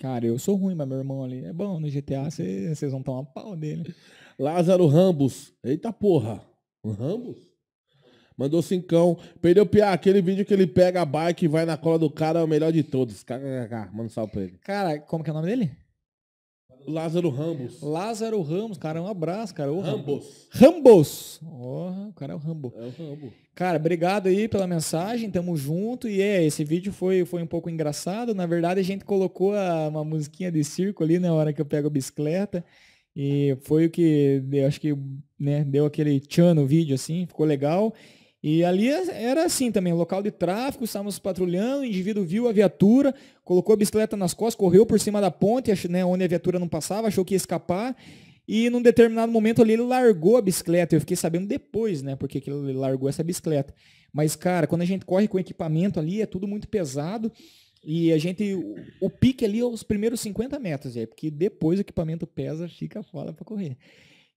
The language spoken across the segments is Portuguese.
Cara, eu sou ruim, mas meu irmão ali é bom. No GTA vocês vão tomar pau dele. Lázaro Rambos. Eita porra. O Rambos? Mandou cincão. Perdeu piá. Aquele vídeo que ele pega a bike e vai na cola do cara é o melhor de todos. Manda um salve pra ele. Cara, como que é o nome dele? Lázaro Ramos. Lázaro Ramos, cara, um abraço, cara. O Rambos. Rambos. oh, o cara é o Rambo. É o Rambo. Cara, obrigado aí pela mensagem, tamo junto. E é, esse vídeo foi, foi um pouco engraçado. Na verdade, a gente colocou a, uma musiquinha de circo ali na né, hora que eu pego a bicicleta. E foi o que, eu acho que, né, deu aquele tchan no vídeo, assim, ficou legal. E ali é, era assim também, local de tráfego, estávamos patrulhando, o indivíduo viu a viatura, colocou a bicicleta nas costas, correu por cima da ponte, né, onde a viatura não passava, achou que ia escapar. E num determinado momento ali ele largou a bicicleta. Eu fiquei sabendo depois, né? Porque que ele largou essa bicicleta. Mas, cara, quando a gente corre com equipamento ali, é tudo muito pesado. E a gente. O, o pique ali é os primeiros 50 metros, é, porque depois o equipamento pesa, fica fora para correr.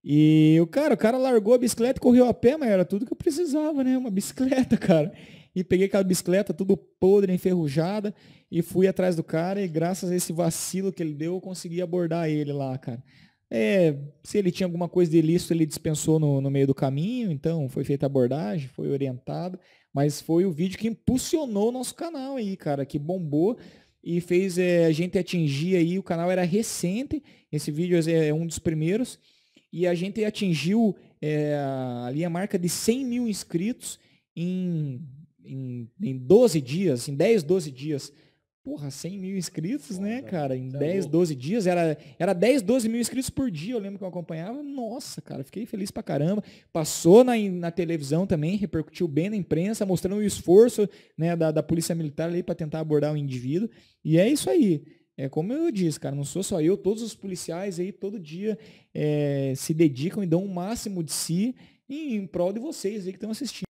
E o cara, o cara largou a bicicleta e correu a pé, mas era tudo que eu precisava, né? Uma bicicleta, cara. E peguei aquela bicicleta, tudo podre, enferrujada, e fui atrás do cara, e graças a esse vacilo que ele deu, eu consegui abordar ele lá, cara. É, se ele tinha alguma coisa de ilícito, ele dispensou no, no meio do caminho, então foi feita a abordagem, foi orientado, mas foi o vídeo que impulsionou o nosso canal aí, cara, que bombou e fez é, a gente atingir aí, o canal era recente, esse vídeo é, é um dos primeiros, e a gente atingiu é, ali a marca de 100 mil inscritos em, em, em 12 dias, em 10, 12 dias. Porra, 100 mil inscritos, né, cara? Em tá 10, é louco. 12 dias, era, era 10, 12 mil inscritos por dia, eu lembro que eu acompanhava. Nossa, cara, fiquei feliz pra caramba. Passou na, na televisão também, repercutiu bem na imprensa, mostrando o esforço né, da, da Polícia Militar ali para tentar abordar o indivíduo. E é isso aí. É como eu disse, cara, não sou só eu, todos os policiais aí todo dia é, se dedicam e dão o máximo de si em, em prol de vocês aí que estão assistindo.